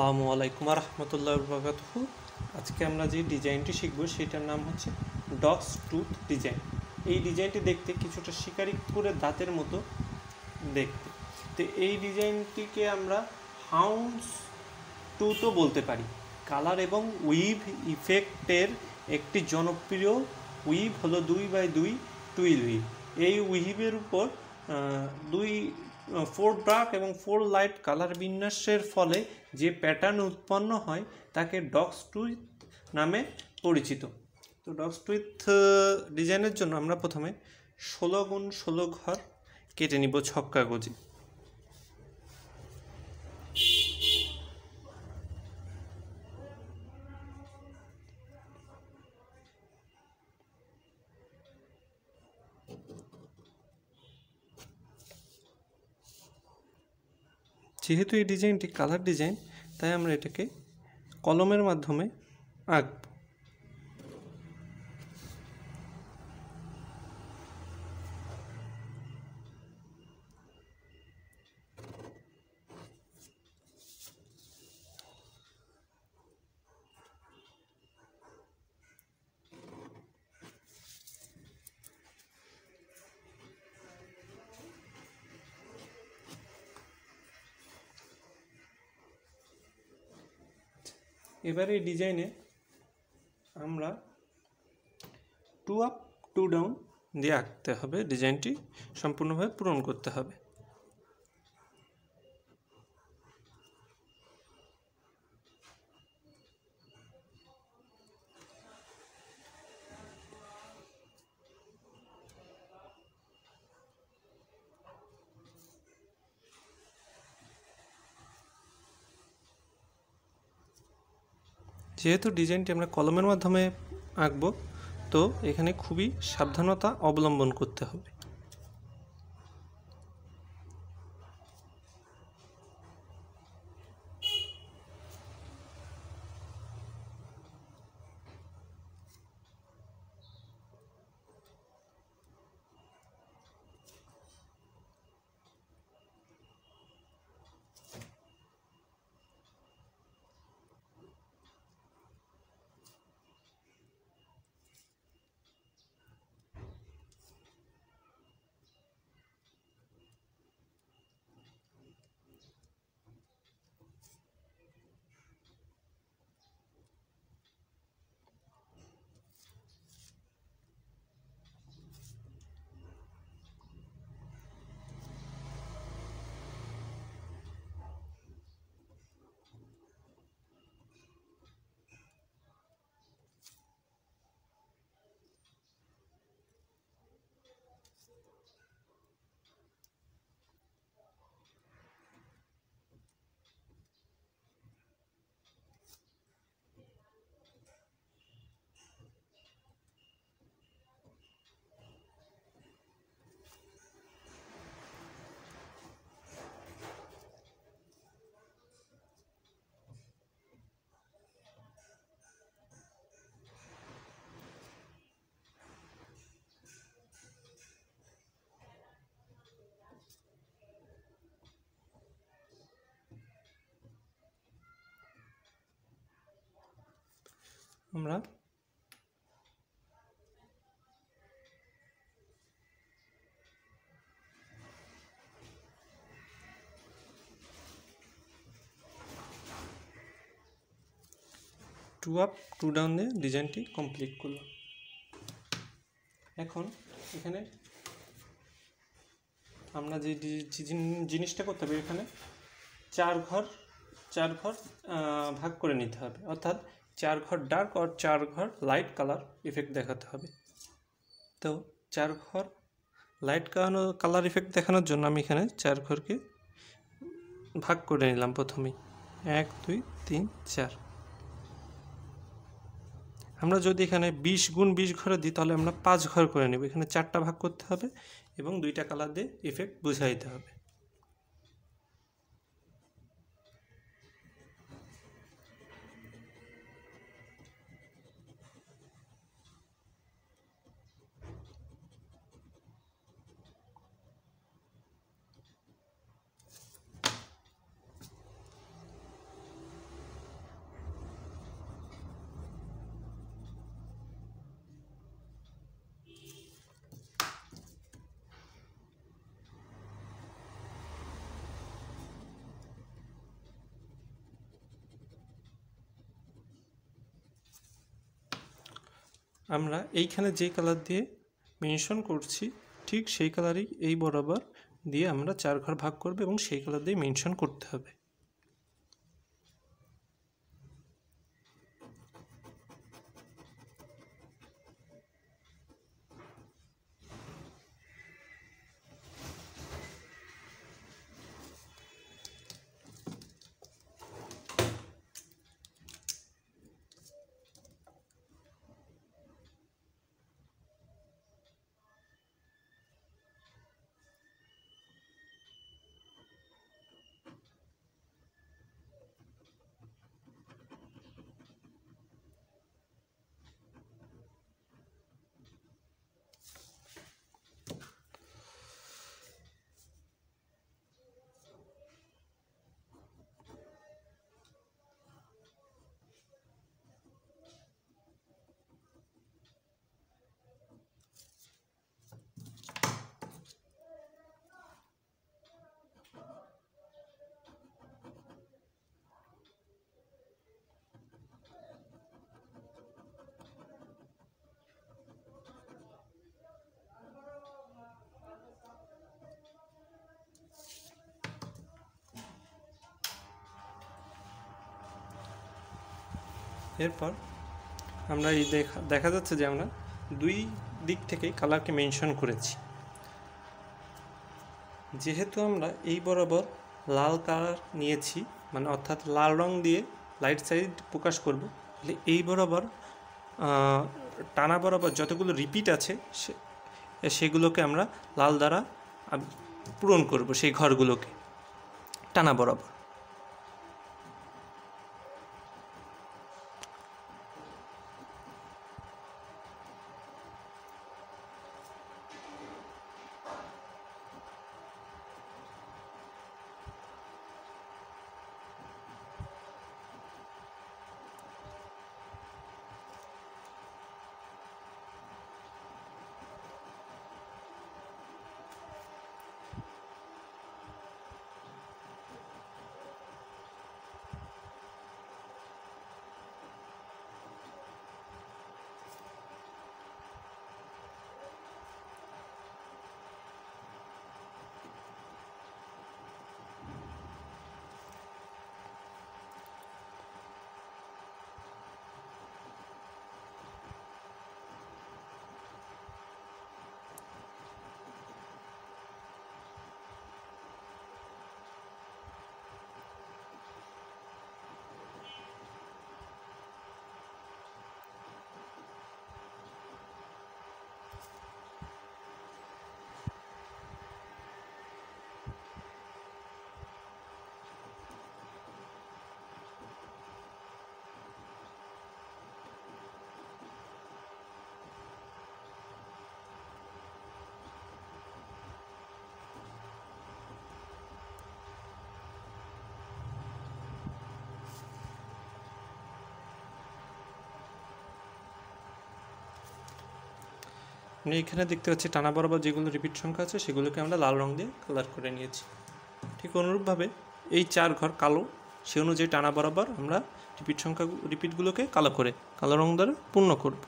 আসসালামু আলাইকুম রহমতুল্লাহ বরকাত আজকে আমরা যে ডিজাইনটি শিখব সেটার নাম হচ্ছে ডগস টুথ ডিজাইন এই ডিজাইনটি দেখতে কিছুটা শিকারি করে দাঁতের মতো দেখতে তো এই ডিজাইনটিকে আমরা হাউন্স টুথও বলতে পারি কালার এবং উইভ ইফেক্টের একটি জনপ্রিয় উইভ হলো দুই বাই দুই টুইল উইভ এই উইভের উপর দুই ফোর ডার্ক এবং ফোর লাইট কালার বিন্যাসের ফলে যে প্যাটার্ন উৎপন্ন হয় তাকে ডক্স টুইথ নামে পরিচিত তো ডক্স টুইথ ডিজাইনের জন্য আমরা প্রথমে ষোলো গুণ ষোলো ঘর কেটে নিব ছক্কা গজি যেহেতু এই ডিজাইনটি কালার ডিজাইন তাই আমরা এটাকে কলমের মাধ্যমে আঁকব এবার এই ডিজাইনে আমরা টু আপ টু ডাউন দিয়ে আঁকতে হবে ডিজাইনটি সম্পূর্ণভাবে পূরণ করতে হবে যেহেতু ডিজাইনটি আমরা কলমের মাধ্যমে আঁকব তো এখানে খুবই সাবধানতা অবলম্বন করতে হবে আমরা টু আপ টু ডাউন দিয়ে ডিজাইনটি কমপ্লিট করলাম এখন এখানে আমরা যে জিনিসটা করতে হবে এখানে চার ঘর চার ঘর ভাগ করে নিতে হবে অর্থাৎ চার ঘর ডার্ক আর চার ঘর লাইট কালার ইফেক্ট দেখাতে হবে তো চার ঘর লাইট কালানো কালার ইফেক্ট দেখানোর জন্য আমি এখানে চার ঘরকে ভাগ করে নিলাম প্রথমেই এক দুই তিন চার আমরা যদি এখানে বিশ গুণ বিশ ঘরে দিই তাহলে আমরা পাঁচ ঘর করে নেব এখানে চারটা ভাগ করতে হবে এবং দুইটা কালার দিয়ে ইফেক্ট বুঝাইতে হবে আমরা এইখানে যে কালার দিয়ে মেনশন করছি ঠিক সেই কালারই এই বরাবর দিয়ে আমরা চার ঘর ভাগ করবে এবং সেই কালার দিয়ে মেনশন করতে হবে এরপর আমরা এই দেখা দেখা যাচ্ছে যে আমরা দুই দিক থেকেই কালারকে মেনশন করেছি যেহেতু আমরা এই বরাবর লাল কালার নিয়েছি মানে অর্থাৎ লাল রং দিয়ে লাইট সাইড প্রকাশ করব তাহলে এই বরাবর টানা বরাবর যতগুলো রিপিট আছে সেগুলোকে আমরা লাল দ্বারা পূরণ করব সেই ঘরগুলোকে টানা বরাবর আমরা এখানে দেখতে পাচ্ছি টানা বরাবর যেগুলো রিপিট সংখ্যা আছে সেগুলোকে আমরা লাল রং দিয়ে কালার করে নিয়েছি ঠিক অনুরূপভাবে এই চার ঘর কালো সে অনুযায়ী টানা বরাবর আমরা রিপিট সংখ্যা রিপিটগুলোকে কালো করে কালো রং দ্বারা পূর্ণ করব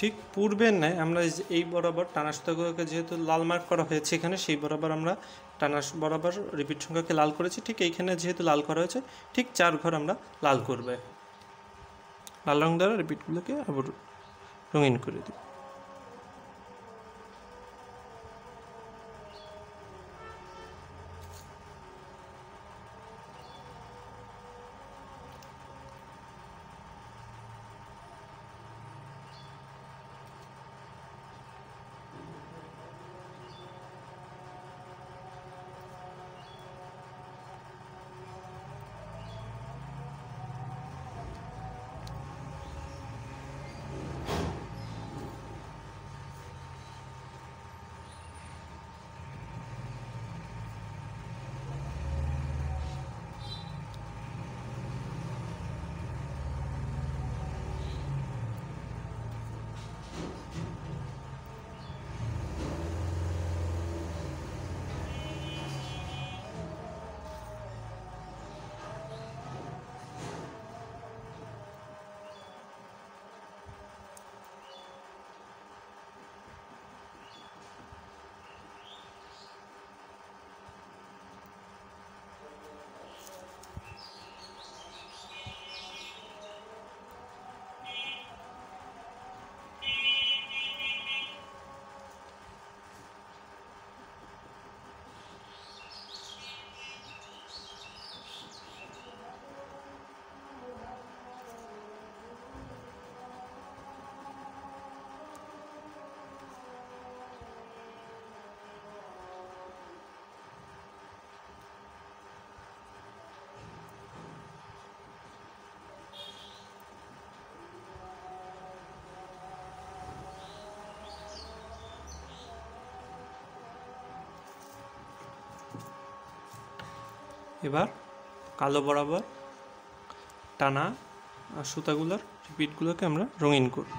ঠিক পূর্বের ন্যায় আমরা এই বরাবর টানা সুতাগুলোকে যেহেতু লাল মার্ক করা হয়েছে এখানে সেই বরাবর আমরা টানা বরাবর রিপিট সংখ্যাকে লাল করেছি ঠিক এইখানে যেহেতু লাল করা হয়েছে ঠিক চার ঘর আমরা লাল করবে লাল রং দ্বারা রিপিটগুলোকে আবার রঙিন করে দিই এবার কালো বরাবর টানা সুতাগুলোর রিপিটগুলোকে আমরা রঙিন করব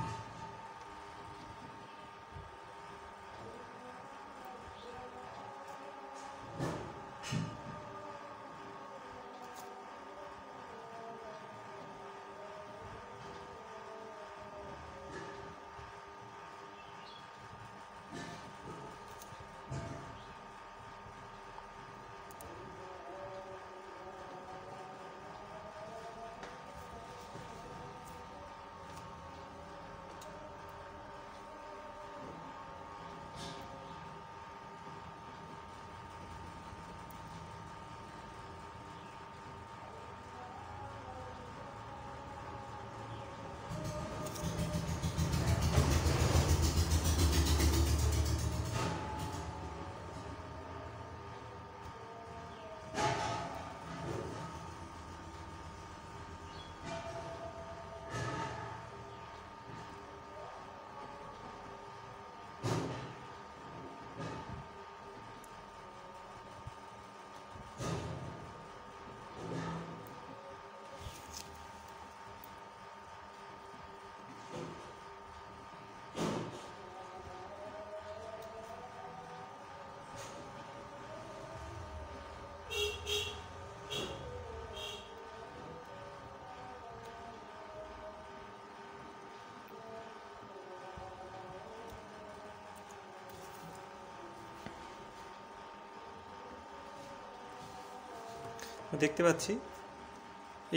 দেখতে পাচ্ছি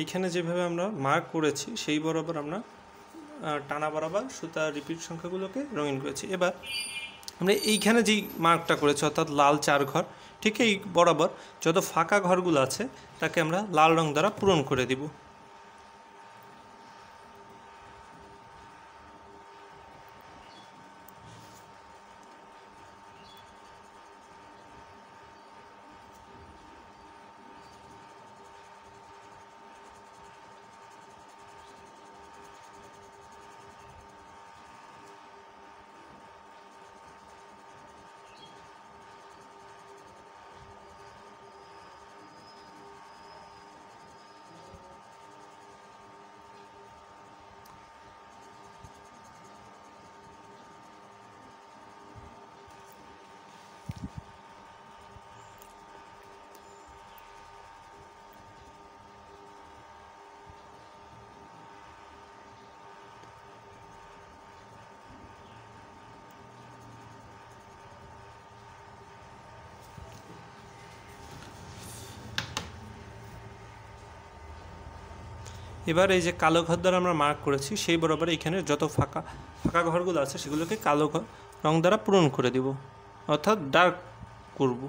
এইখানে যেভাবে আমরা মার্ক করেছি সেই বরাবর আমরা টানা বরাবর সুতা রিপিট সংখ্যাগুলোকে রঙিন করেছি এবার আমরা এইখানে যেই মার্কটা করেছি অর্থাৎ লাল চার ঘর ঠিক এই বরাবর যত ফাঁকা ঘরগুলো আছে তাকে আমরা লাল রং দ্বারা পূরণ করে দিব এবার এই যে কালো ঘর দ্বারা আমরা মার্ক করেছি সেই বরাবর এখানে যত ফাঁকা ফাঁকা ঘরগুলো আছে সেগুলোকে কালো রং দ্বারা পূরণ করে দিব অর্থাৎ ডার্ক করব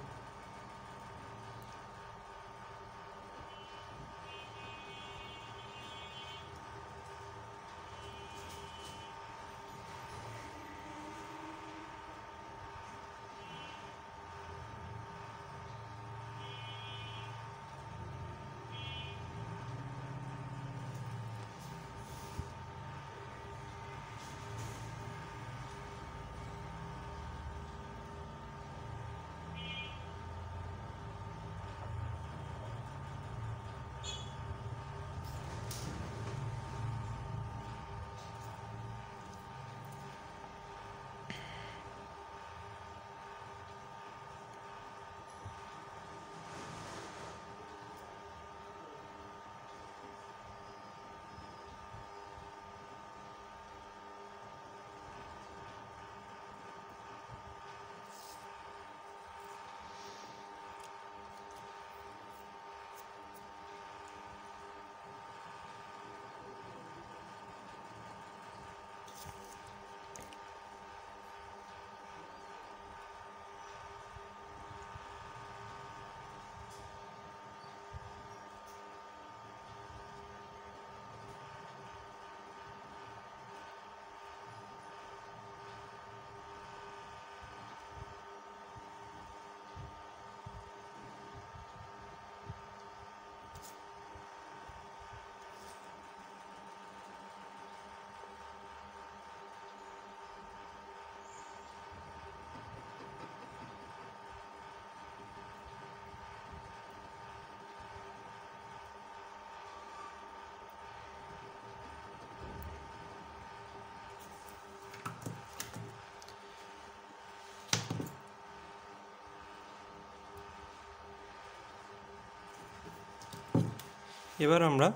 এবার আমরা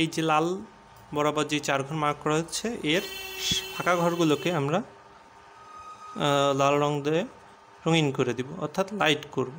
এই যে লাল বরাবর যে চার ঘর মার্ক করা হচ্ছে এর ফাঁকা ঘরগুলোকে আমরা লাল রং দিয়ে রঙিন করে দিব অর্থাৎ লাইট করব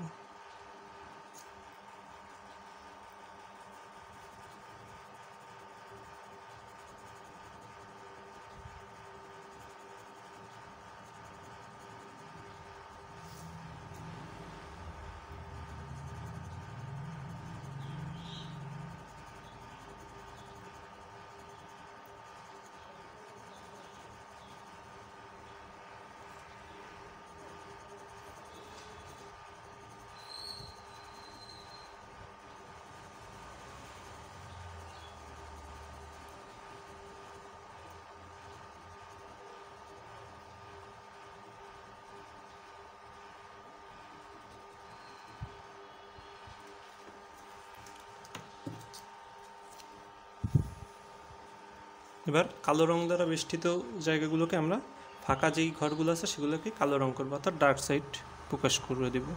এবার কালো রং দ্বারা বেষ্টিত জায়গাগুলোকে আমরা ফাঁকা যেই ঘরগুলো আছে সেগুলোকে কালো রং করবো অর্থাৎ ডার্ক সাইড প্রকাশ করে দেবো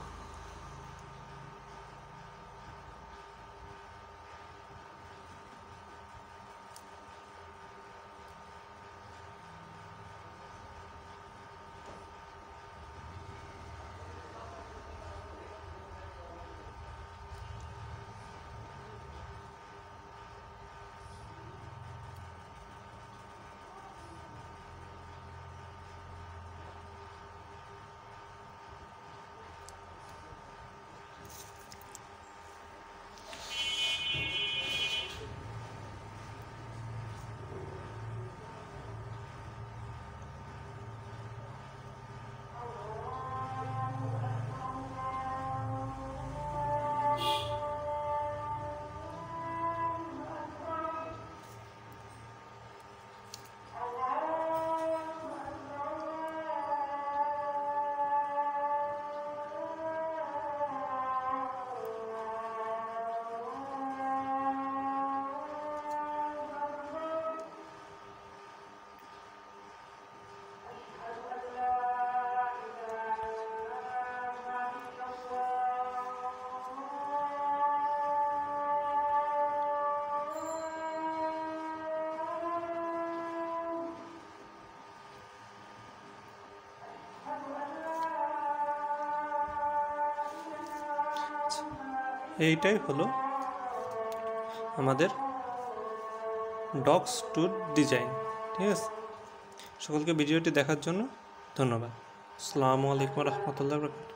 এইটাই হলো আমাদের ডগস টুর ডিজাইন ঠিক আছে সকলকে ভিডিওটি দেখার জন্য ধন্যবাদ আসসালামু আলাইকুম রহমতুল্লাহ